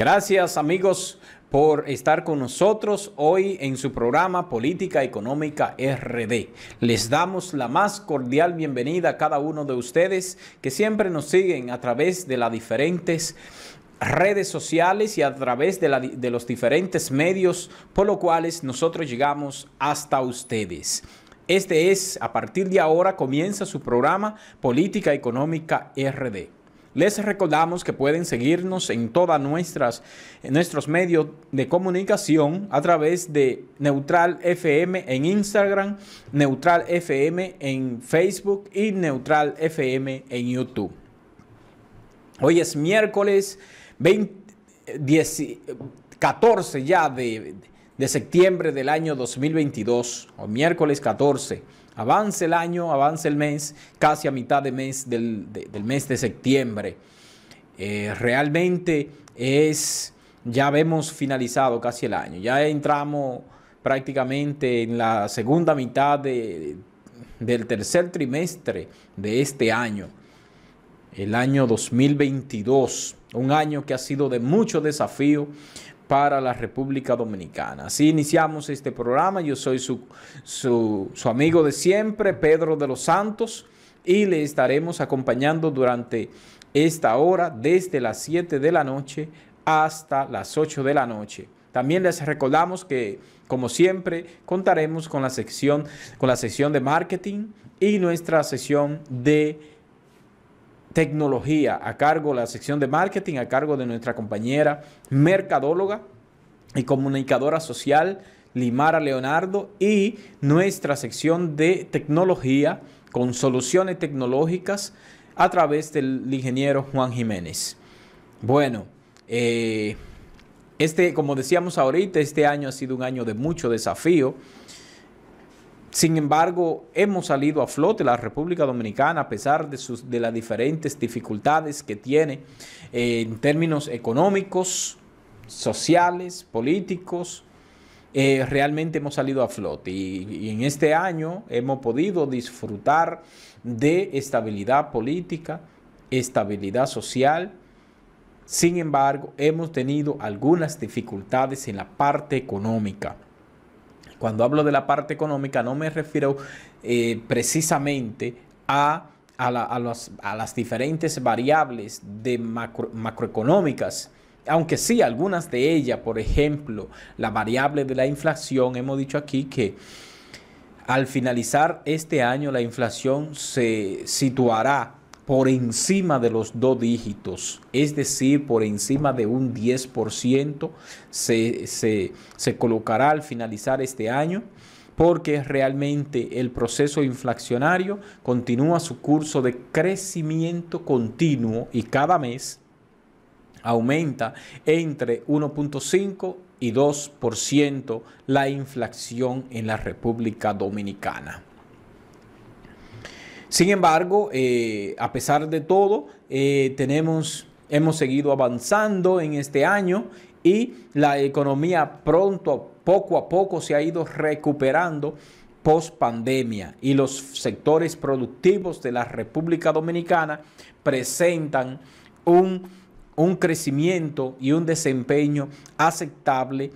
Gracias amigos por estar con nosotros hoy en su programa Política Económica RD. Les damos la más cordial bienvenida a cada uno de ustedes que siempre nos siguen a través de las diferentes redes sociales y a través de, los diferentes medios por los cuales nosotros llegamos hasta ustedes. Este es, a partir de ahora comienza su programa Política Económica RD. Les recordamos que pueden seguirnos en todos nuestros medios de comunicación a través de Neutral FM en Instagram, Neutral FM en Facebook y Neutral FM en YouTube. Hoy es miércoles 14 ya de, de septiembre del año 2022, o miércoles 14 avance el año, avance el mes, casi a mitad de mes del, mes de septiembre. Eh, realmente es, ya vemos finalizado casi el año, ya entramos prácticamente en la segunda mitad del tercer trimestre de este año, el año 2022, un año que ha sido de mucho desafío, para la República Dominicana. Así iniciamos este programa. Yo soy su, amigo de siempre, Pedro de los Santos, y le estaremos acompañando durante esta hora, desde las 7 de la noche hasta las 8 de la noche. También les recordamos que, como siempre, contaremos con la sección, con la sección de marketing y nuestra sesión de tecnología a cargo de la sección de marketing, a cargo de nuestra compañera mercadóloga y comunicadora social, Limara Leonardo, y nuestra sección de tecnología con soluciones tecnológicas a través del ingeniero Juan Jiménez. Bueno, eh, este, como decíamos ahorita, este año ha sido un año de mucho desafío. Sin embargo, hemos salido a flote la República Dominicana a pesar de, las diferentes dificultades que tiene eh, en términos económicos, sociales, políticos. Eh, realmente hemos salido a flote y, en este año hemos podido disfrutar de estabilidad política, estabilidad social. Sin embargo, hemos tenido algunas dificultades en la parte económica. Cuando hablo de la parte económica, no me refiero eh, precisamente a, a, las diferentes variables de macroeconómicas. Aunque sí, algunas de ellas, por ejemplo, la variable de la inflación, hemos dicho aquí que al finalizar este año la inflación se situará por encima de los dos dígitos, es decir, por encima de un 10%, se, se, colocará al finalizar este año porque realmente el proceso inflacionario continúa su curso de crecimiento continuo y cada mes aumenta entre 1.5 y 2% la inflación en la República Dominicana. Sin embargo, eh, a pesar de todo, eh, tenemos, hemos seguido avanzando en este año y la economía pronto, poco a poco, se ha ido recuperando post pandemia y los sectores productivos de la República Dominicana presentan un, un crecimiento y un desempeño aceptable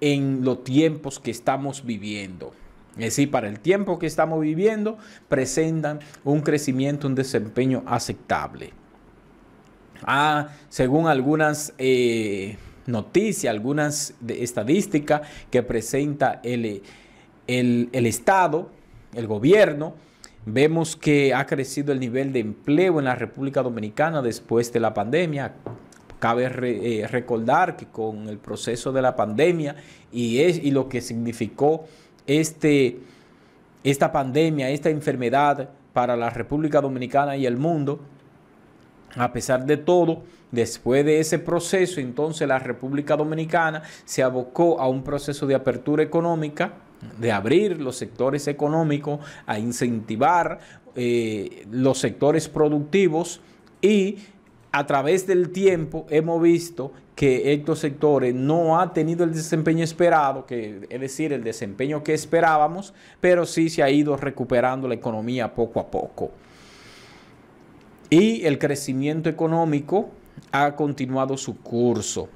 en los tiempos que estamos viviendo. Es eh, decir, para el tiempo que estamos viviendo, presentan un crecimiento, un desempeño aceptable. Ah, según algunas eh, noticias, algunas estadísticas que presenta el, el, Estado, el gobierno, vemos que ha crecido el nivel de empleo en la República Dominicana después de la pandemia. Cabe eh, recordar que con el proceso de la pandemia y, es, y lo que significó este, esta pandemia, esta enfermedad para la República Dominicana y el mundo. A pesar de todo, después de ese proceso, entonces la República Dominicana se abocó a un proceso de apertura económica, de abrir los sectores económicos, a incentivar eh, los sectores productivos y a través del tiempo hemos visto que estos sectores no han tenido el desempeño esperado, que, es decir, el desempeño que esperábamos, pero sí se ha ido recuperando la economía poco a poco. Y el crecimiento económico ha continuado su curso.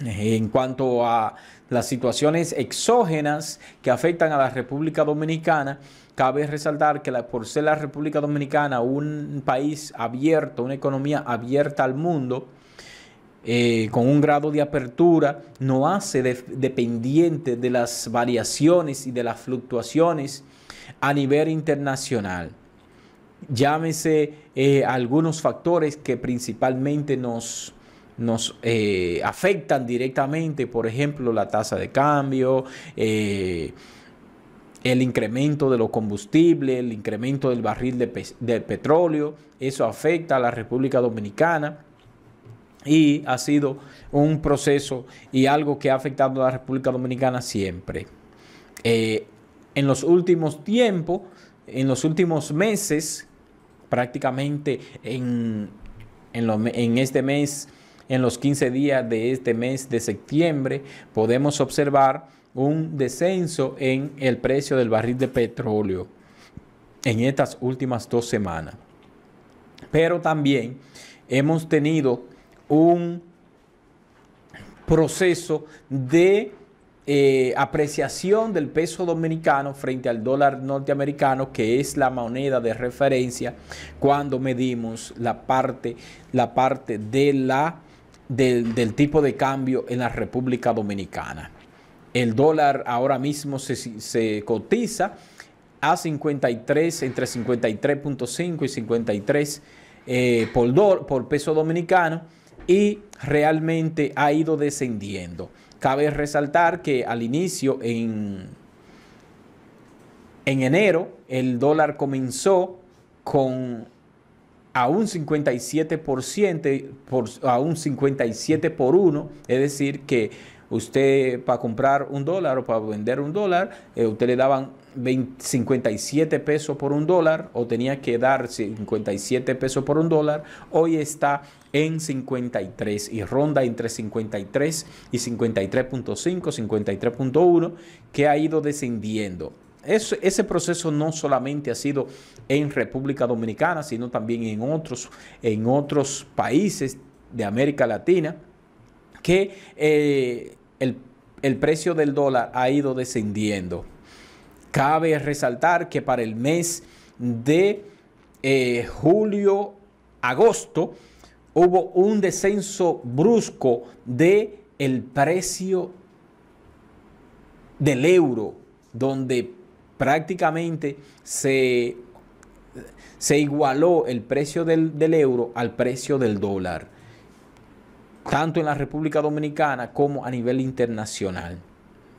En cuanto a las situaciones exógenas que afectan a la República Dominicana, cabe resaltar que la, por ser la República Dominicana un país abierto, una economía abierta al mundo, eh, con un grado de apertura, no hace dependiente de las variaciones y de las fluctuaciones a nivel internacional. Llámese eh, algunos factores que principalmente nos nos eh, afectan directamente, por ejemplo, la tasa de cambio, eh, el incremento de los combustibles, el incremento del barril de, petróleo, eso afecta a la República Dominicana. Y ha sido un proceso y algo que ha afectado a la República Dominicana siempre. Eh, en los últimos tiempos, en los últimos meses, prácticamente en este mes en los 15 días de este mes de septiembre, podemos observar un descenso en el precio del barril de petróleo en estas últimas dos semanas. Pero también hemos tenido un proceso de eh, apreciación del peso dominicano frente al dólar norteamericano, que es la moneda de referencia cuando medimos la parte, la parte de la del, tipo de cambio en la República Dominicana. El dólar ahora mismo se, cotiza a 53, entre 53.5 y 53 eh, por, por peso dominicano y realmente ha ido descendiendo. Cabe resaltar que al inicio en, en enero el dólar comenzó con a un 57%, por, a un 57 por 1, es decir, que usted para comprar un dólar o para vender un dólar, eh, usted le daban 57 pesos por un dólar o tenía que dar 57 pesos por un dólar, hoy está en 53 y ronda entre 53 y 53.5, 53.1, que ha ido descendiendo ese proceso no solamente ha sido en República Dominicana, sino también en otros, en otros países de América Latina, que eh, el, precio del dólar ha ido descendiendo. Cabe resaltar que para el mes de eh, julio, agosto, hubo un descenso brusco de precio del euro, donde prácticamente se, igualó el precio del, euro al precio del dólar, tanto en la República Dominicana como a nivel internacional.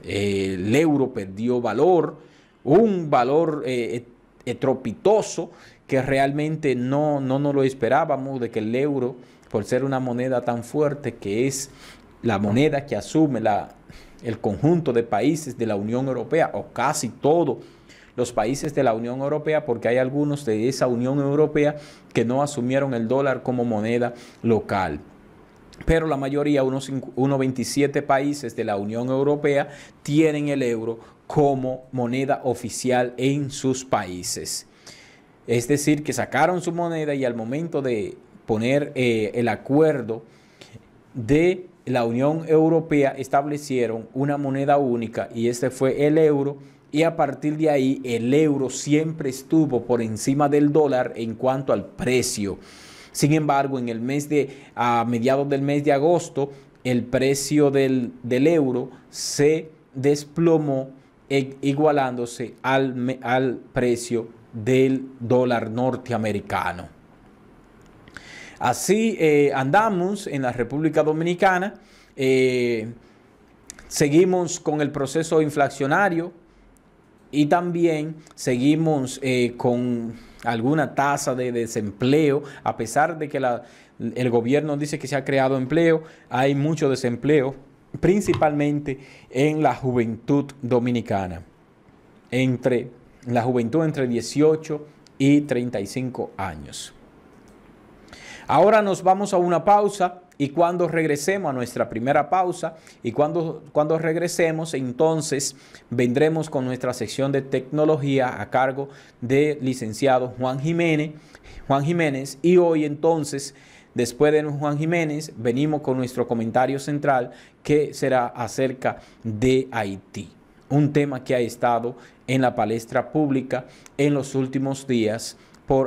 el euro perdió valor, un valor eh, e-, tropitoso que realmente no, no nos lo esperábamos de que el euro, por ser una moneda tan fuerte que es la moneda que asume la, el conjunto de países de la Unión Europea o casi todo los países de la Unión Europea, porque hay algunos de esa Unión Europea que no asumieron el dólar como moneda local. Pero la mayoría, unos 27 países de la Unión Europea, tienen el euro como moneda oficial en sus países. Es decir, que sacaron su moneda y al momento de poner eh, el acuerdo de la Unión Europea establecieron una moneda única y este fue el euro y a partir de ahí el euro siempre estuvo por encima del dólar en cuanto al precio. Sin embargo, en el mes de, a mediados del mes de agosto, el precio del, euro se desplomó e, igualándose al, al precio del dólar norteamericano. Así eh, andamos en la República Dominicana. Eh, seguimos con el proceso inflacionario y también seguimos eh, con alguna tasa de desempleo, a pesar de que el gobierno dice que se ha creado empleo, hay mucho desempleo, principalmente en la juventud dominicana, entre la juventud entre 18 y 35 años. Ahora nos vamos a una pausa. Y cuando regresemos a nuestra primera pausa y cuando, cuando regresemos, entonces vendremos con nuestra sección de tecnología a cargo del licenciado Juan Jiménez. Juan Jiménez y hoy entonces, después de Juan Jiménez, venimos con nuestro comentario central que será acerca de Haití. Un tema que ha estado en la palestra pública en los últimos días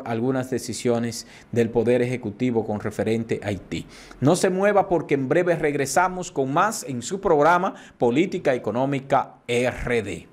algunas decisiones del Poder Ejecutivo con referente a Haití. No se mueva porque en breve regresamos con más en su programa Política Económica RD.